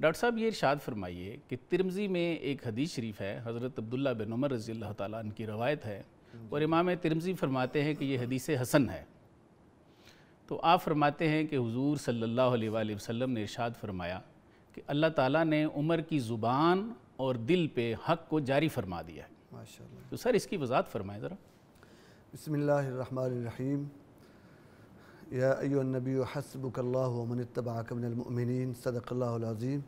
Doctor साहब ये इरशाद फरमाइए कि तिरमजी में एक हदीस शरीफ है हज़रत अब्दुल्ला बिन उमर रज़ी अल्लाह ताली की रवायत है और इमाम तिरमजी फरमाते हैं कि ये हदीस हसन है तो आप फरमाते हैं कि हुजूर सल्लल्लाहु अलैहि वसल्लम ने इरशाद फरमाया कि अल्लाह ताला ने उमर की ज़ुबान और दिल पे हक को जारी फरमा दिया है तो सर इसकी वजाहत फरमाएँ ज़रा बसमीम या नबी हसबुक मन तबाक मिनमिन सदक़ल्लाज़ीम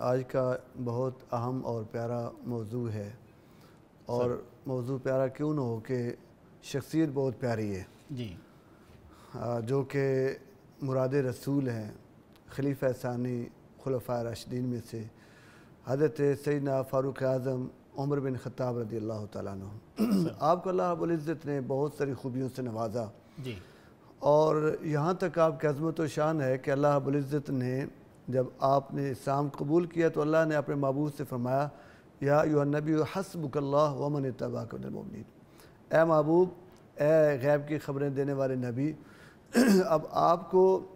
आज का बहुत अहम और प्यारा मौजू है और मौजू प्यारा क्यों ना हो कि शख्सियत बहुत प्यारी है जी जो कि मुराद रसूल हैं खलीफ़ सानी खलफा राशदीन में से हजरत सैदना फ़ारूक आज़म उम्र बिन ख़ाब रदी अल्लाह तुम आपको अल्लाह रबुल्ज़त ने बहुत सारी खूबियों से नवाजा जी और यहाँ तक आपकी अजमत शान है कि अल्लाह अबुल्ज़त ने जब आपने इस्लाम कबूल किया तो अल्लाह ने अपने महबूब से फरमाया या यू नबी हसबुकल्ला वमन तबाकमिन ए महबूब ए गैब की ख़बरें देने वाले नबी अब आपको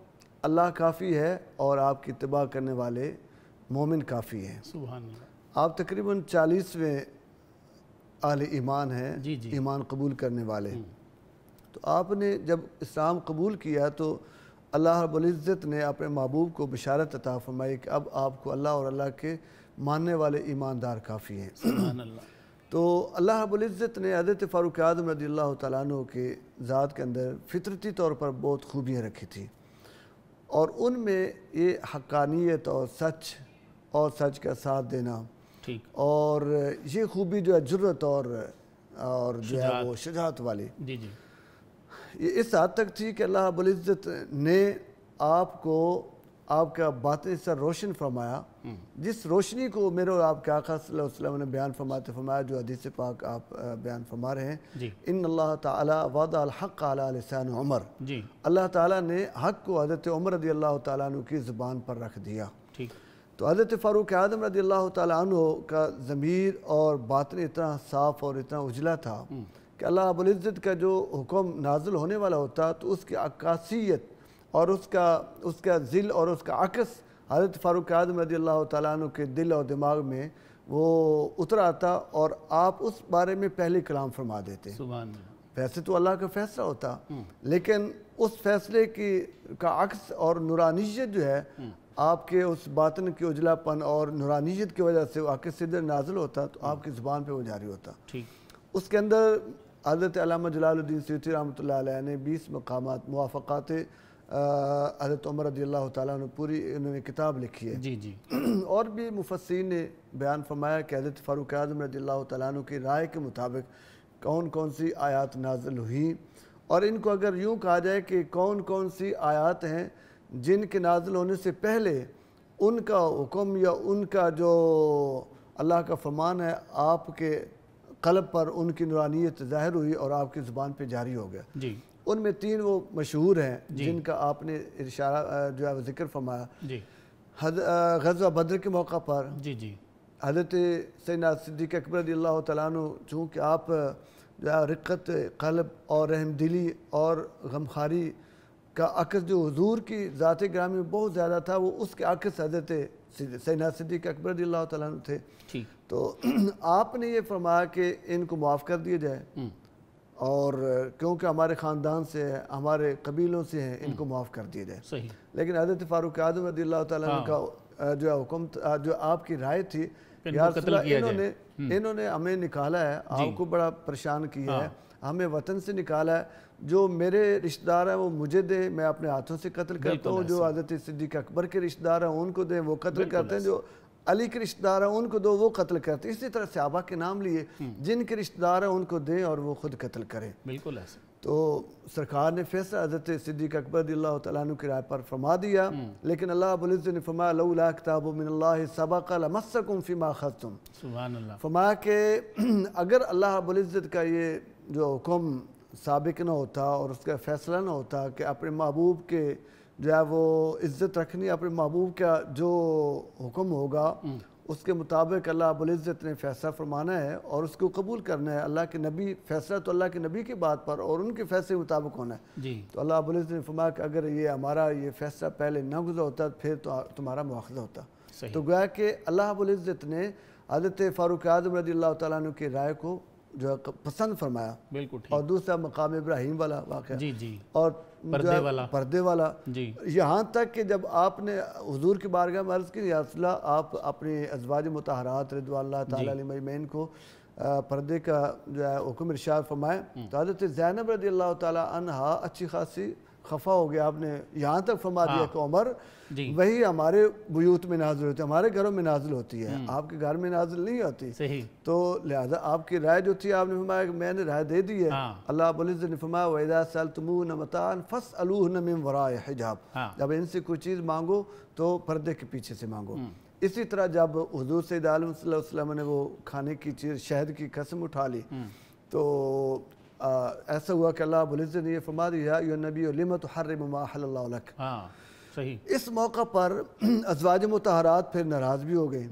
अल्लाह काफ़ी है और आपकी तबाह करने वाले मोमिन काफ़ी हैं आप तकरीबन चालीसवें आल ईमान हैं ईमान कबूल करने वाले हम्म। तो आपने जब इस्लाम कबूल किया तो अल्लाह रबुल्ज़त ने अपने महबूब को बशारत अता फरमाई कि अब आपको अल्लाह और अल्लाह के मानने वाले ईमानदार काफ़ी हैं तो अल्लाह रबुल्ज़त ने हजरत फ़ारूक आदम रदी अल्लाह तु के ज़ात के अंदर फितरती तौर पर बहुत खूबियाँ रखी थी और उनमें ये हकानियत और सच और सच का साथ देना ठीक और ये खूबी जो है ज़रूरत और और जो है वो शजात वाली जी जी ये इस हद तक थी कि अल्लाह अबुल्जत ने आपको आपका बात सर रोशन फरमाया हम्म। जिस रोशनी को मेरे और आपके आका ने बयान फरमाते फरमाया जो अदीस पाक आप बयान फरमा रहे हैं इन अल्लाह तदाक वादा उमर अल्लाह ताला ने हक़ को हज़रत उमर रदी अल्लाह तु की ज़ुबान पर रख दिया तो हज़रत फ़ारूक आदम रदी अल्लाह तु का ज़मीर और बातन इतना साफ़ और इतना उजला था हम्म। कि अल्लाह रबुल्ज़त का जो हुक्म नाजिल होने वाला होता तो उसकी अक्कासीत और उसका उसका जिल और उसका अक्स हज़रत फ़ारूक आजम रजी अल्लाह तु के दिल और दिमाग में वो उतर आता और आप उस बारे में पहले कलाम फरमा देते वैसे तो अल्लाह का फैसला होता हम्म। लेकिन उस फैसले की का अक्स और नुरानीत जो है हम्म। आपके उस बातन के उजलापन और नुरानीत की वजह से वाकई सीधे नाजिल होता तो हम्म। आपकी ज़ुबान पर वो जारी होता ठीक उसके अंदर हज़रत जलालुद्दीन सूती रहमत ने बीस मकाम मुआफ़ात हज़रत उमर रदी अल्लाह पूरी उन्होंने किताब लिखी है जी जी और भी मुफसरीन ने बयान फरमाया कि हज़रत फ़ारूक आजम रदी अल्लाह की राय के मुताबिक कौन कौन सी आयात नाजिल हुई और इनको अगर यूँ कहा जाए कि कौन कौन सी आयात हैं जिनके नाजिल होने से पहले उनका हुक्म या उनका जो अल्लाह का फरमान है आपके कलब पर उनकी नुरानियत ज़ाहिर हुई और आपकी ज़ुबान पर जारी हो गया जी उनमें तीन वो मशहूर हैं जिनका आपने इशारा जो है जिक्र फरमाया गजा बद्र के मौका पर जी जी हजरत सैना सिद्दीक अकबर तु चूँकि आप जो है रिक्कत कलब और रहम दिली और गमखारी का अक्स जो हजूर की ज़ात ग्रामी बहुत ज़्यादा था वो उसके अक्स हजरत सैना सिद्दीक अकबर तुम थे तो आपने ये फरमाया कि इनको माफ कर दिया जाए हम्म। और क्योंकि हमारे ख़ानदान से है हमारे कबीलों से हैं इनको हम्म। माफ़ कर दिया जाए लेकिन हज़रत फ़ारूक आजम रदी तन का हाँ। जो हुक्म जो आपकी राय थी यार इन्होंने हम्म। इन्होंने हमें निकाला है आपको बड़ा परेशान किया हाँ। है हमें वतन से निकाला है जो मेरे रिश्तेदार हैं वो मुझे दें मैं अपने हाथों से कत्ल करता हूँ जो हजरत सिद्दीक अकबर के रिश्तेदार हैं उनको दें वो कत्ल करते हैं जो अली के रिश्तेदार हैं उनको दो वो कत्ल करते हैं इसी तरह सहाबा के नाम लिए हम्म। जिनके रिश्तेदार हैं उनको दें और वो खुद कत्ल करें बिल्कुल ऐसा तो सरकार ने फैसला हजरत सिद्दीक अकबर तु की राय पर फरमा दिया हम्म। लेकिन अल्लाह ने फरमाया किताब सबक़मफ़ीमा ख़तुम फरमाया कि अगर अल्लाह का ये जो हुक्म सबक ना होता और उसका फ़ैसला ना होता कि अपने महबूब के जो है वो इज़्ज़त रखनी अपने महबूब का जो हुक्म होगा हम्म। उसके मुताबिक अल्लाह अबुल्ज़त ने फ़ैसला फरमाना है और उसको कबूल करना है अल्लाह के नबी फ़ैसला तो अल्लाह के नबी की बात पर और उनके फैसले मुताबिक होना है जी। तो अल्लाह अबुल्ज़त ने फरमाया कि अगर ये हमारा ये फ़ैसला पहले ना गुजरा होता फिर तो तुम्हारा मुआजा होता तो गोया कि अल्लाह अबुल्ज़त ने हजरत फ़ारूक आजम रदी अल्लाह तु की राय को जो है पसंद फरमाया बिल्कुल और दूसरा मकाम इब्राहिम वाला वाक़ जी जी और पर्दे वाला पर्दे वाला जी यहाँ तक कि जब आपने हजूर के बारगाह में अर्ज़ की यासला आप अपने अजवाज मतहरात रजवाल्ला को पर्दे का जो है हुक्म इरशाद फरमाएँ हम्म। तो हज़रत जैनब रदी अल्लाह तला अच्छी खासी खफा हो गया आपने यहाँ तक फरमा दिया हाँ। कि उमर वही हमारे बुयूत में नाजिल होती है हमारे घरों में नाजिल होती है हम्म। आपके घर में नाजिल नहीं होती सही तो लिहाजा आपकी राय जो थी आपने फरमाया कि मैंने राय दे दी है हाँ। अल्लाह बुलिज ने फरमाया वैदा सल तुमू नमतान फस अलूह नम वरा हिजाब हाँ। जब इनसे कोई चीज़ मांगो तो पर्दे के पीछे से मांगो हम्म। इसी तरह जब हजूर सईद आलम ने वो खाने की चीज़ शहद की कसम उठा ली हम्म। तो أسواك الله بلزني फरमा दिया यो नबी लिम तुहर्रिम मा अहल अल्लाह लक हां सही इस मौका पर अजवाज मुतहरात फिर नाराज़ भी हो गए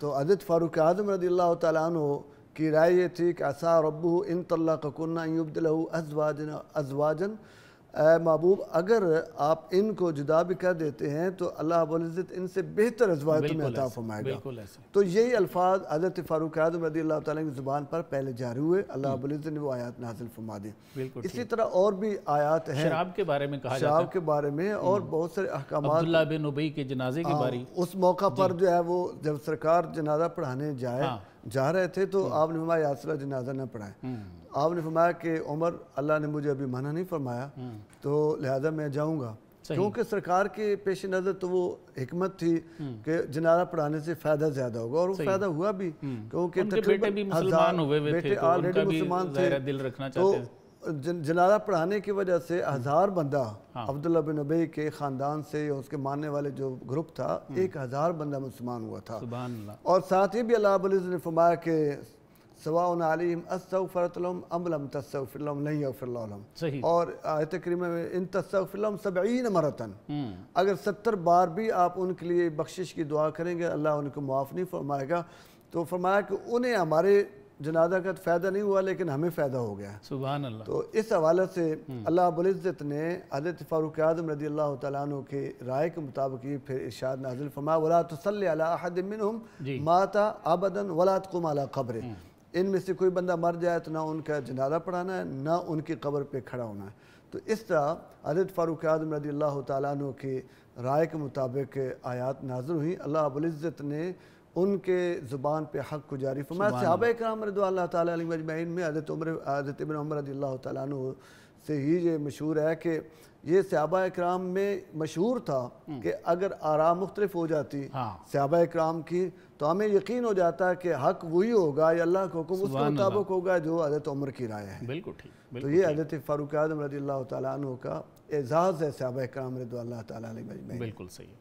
तो हजरत फ़ारूक आज़म रदी अल्लाह तु की राय ये थी कि असा रबू इन तल्ला कन्ना यूबदलू अजवाजन अजवाजन महबूब अगर आप इनको जुदा भी कर देते हैं तो अल्लाह रबुल्ज़त इनसे बेहतर अजवात में अता फरमाएगा तो यही अल्फाज हज़रत फ़ारूक आजम रदी अल्लाह ताली की ज़ुबान पर पहले जारी हुए अल्लाह रबुल्ज़त ने वो आयात नाजिल फरमा दी इसी तरह और भी आयात है शराब के बारे में कहा शराब के बारे में और हम्म। बहुत सारे अहकाम बिन उबई के जनाजे की हाँ, बारी उस मौका पर जो है वो जब सरकार जनाजा पढ़ाने जाए हाँ। जा रहे थे तो हम्म। आपने फरमाया यासरा जनाजा ना पढ़ाए हम्म। आपने फरमाया कि उमर अल्लाह ने मुझे अभी मना नहीं फरमाया हम्म। तो लिहाजा मैं जाऊँगा क्योंकि सरकार के पेश नज़र तो वो हमत थी कि जनाजा पढ़ाने से फ़ायदा ज़्यादा होगा और वो फ़ायदा हुआ भी क्योंकि बेटे ऑलरेडी तो मुसलमान थे तो जनाजा पढ़ाने की वजह से हम्म। हज़ार बंदा हाँ। अब्दुल्ला बिन अबी के ख़ानदान से या उसके मानने वाले जो ग्रुप था हम्म। एक हज़ार बंदा मुसलमान हुआ था और साथ ही भी अल्लाह ने फरमाया कि सवाउन आलिम असफ़रतलम अमलम तस्फ़िलम नहीं और आयत करीम इन तस्फ़िलम सबीन मरतन हम्म। अगर सत्तर बार भी आप उनके लिए बख्शिश की दुआ करेंगे अल्लाह उनको मुआफ़ नहीं फरमाएगा तो फरमाया कि उन्हें हमारे जनाजा का फ़ायदा नहीं हुआ लेकिन हमें फ़ायदा हो गया सुबह अल्लाह तो इस हवाले से हम्म। अल्लाह अबुल्ज़त ने हजरत फ़ारूक आज़म रदी अल्लाह तु के राय के मुताबिक ही फिर इर्शाद नाजिल फरमा वला तसलहदिन माता आबदन वलात कुम अला खबर हम्म। इनमें से कोई बंदा मर जाए तो ना उनका जनाजा पढ़ाना है ना उनकी कब्र पर खड़ा होना है तो इस तरह हजरत फ़ारूक आज़म रदी अल्लाह तु के राय के मुताबिक आयात नाजुल हुई अल्लाह अबुल्ज़त ने उनके ज़ुबान पे हक को जारी फरमाया सहाब कराम रद्ला तजमैन में हजरत उम्र हजरत इबन उमर रजील्ला से ही ये मशहूर है कि ये सहाबा कराम में मशहूर था हम्म। कि अगर आरा मुख्तलिफ हो जाती हाँ। सहाबा कराम की तो हमें यकीन हो जाता कि हक वही होगा या अल्लाह का हुक्म उसके मुताबिक होगा जो हजरत उम्र की राय है बिल्कुल ठीक तो ये हजरत फ़ारूक आजम रजील्ला तजाज़ का एजाज़ है सहाबा कराम रद्ला तजमैन बिल्कुल सही